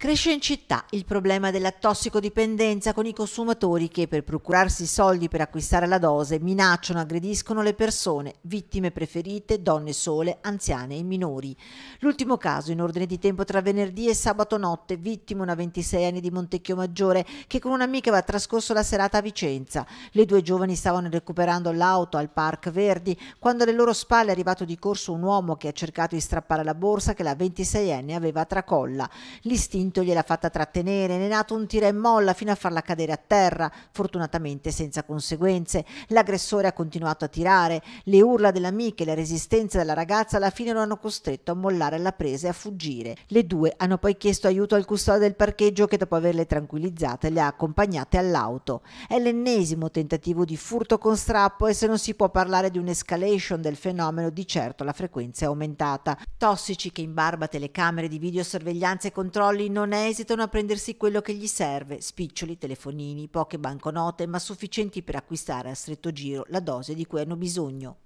Cresce in città il problema della tossicodipendenza con i consumatori che per procurarsi i soldi per acquistare la dose minacciano, aggrediscono le persone, vittime preferite, donne sole, anziane e minori. L'ultimo caso in ordine di tempo tra venerdì e sabato notte, vittima una 26 anni di Montecchio Maggiore che con un'amica aveva trascorso la serata a Vicenza. Le due giovani stavano recuperando l'auto al Parc Verdi quando alle loro spalle è arrivato di corso un uomo che ha cercato di strappare la borsa che la 26enne aveva a tracolla. L'istinto spinto, gliel'ha fatta trattenere, ne è nato un tira e molla fino a farla cadere a terra, fortunatamente senza conseguenze. L'aggressore ha continuato a tirare, le urla dell'amica e la resistenza della ragazza alla fine lo hanno costretto a mollare la presa e a fuggire. Le due hanno poi chiesto aiuto al custode del parcheggio che dopo averle tranquillizzate le ha accompagnate all'auto. È l'ennesimo tentativo di furto con strappo e se non si può parlare di un'escalation del fenomeno di certo la frequenza è aumentata. Tossici che in barba telecamere di videosorveglianza e controlli non non esitano a prendersi quello che gli serve, spiccioli, telefonini, poche banconote, ma sufficienti per acquistare a stretto giro la dose di cui hanno bisogno.